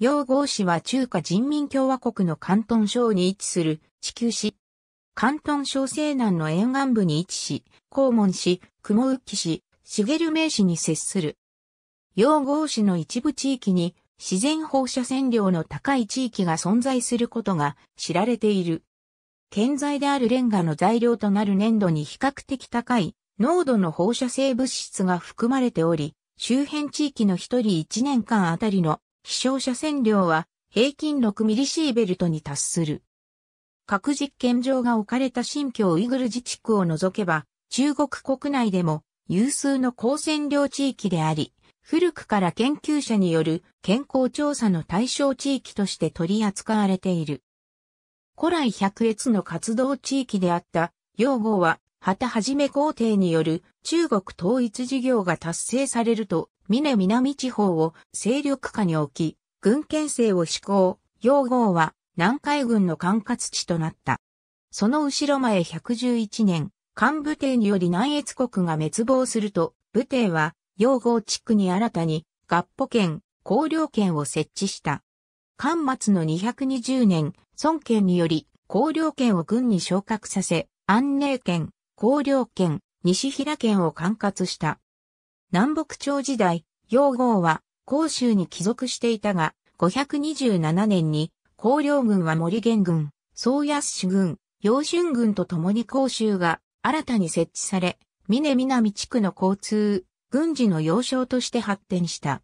陽郷市は中華人民共和国の関東省に位置する地球市。関東省西南の沿岸部に位置し、黄門市、雲浮市、茂名市に接する。陽郷市の一部地域に自然放射線量の高い地域が存在することが知られている。建材であるレンガの材料となる粘土に比較的高い濃度の放射性物質が含まれており、周辺地域の一人一年間あたりの飛翔車線量は平均6ミリシーベルトに達する。核実験場が置かれた新疆ウイグル自治区を除けば、中国国内でも有数の高線量地域であり、古くから研究者による健康調査の対象地域として取り扱われている。古来百越の活動地域であった用語は、旗はじめ皇帝による中国統一事業が達成されると、峰南地方を勢力下に置き、軍県政を施行、用号は南海軍の管轄地となった。その後ろ前111年、漢武帝により南越国が滅亡すると、武帝は、用号地区に新たに、合歩県、高陵県を設置した。漢末の220年、孫権により、高陵県を軍に昇格させ、安寧県、高陵県、西平県を管轄した。南北朝時代、楊号は甲州に帰属していたが、527年に、公陵軍は森元軍、宗安市軍、陽春軍と共に甲州が新たに設置され、峰南地区の交通、軍事の要衝として発展した。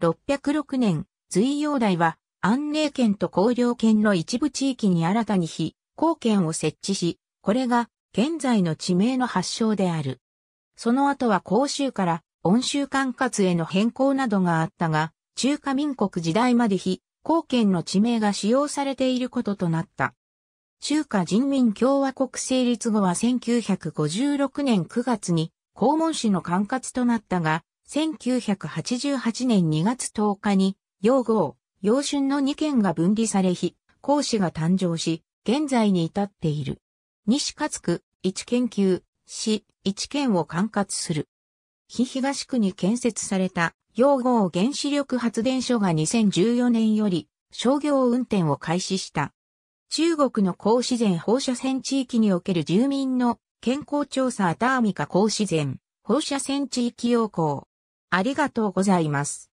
606年、隋陽帝は安寧県と公陵県の一部地域に新たに非、公県を設置し、これが現在の地名の発祥である。その後は甲州から温州管轄への変更などがあったが、中華民国時代まで非、貢献の地名が使用されていることとなった。中華人民共和国成立後は1956年9月に公文市の管轄となったが、1988年2月10日に、陽号、陽春の2県が分離され非、公使が誕生し、現在に至っている。西勝区、一県級、市、一県を管轄する。日東区に建設された、陽号原子力発電所が2014年より商業運転を開始した。中国の高自然放射線地域における住民の健康調査ターミカ高自然放射線地域要項。ありがとうございます。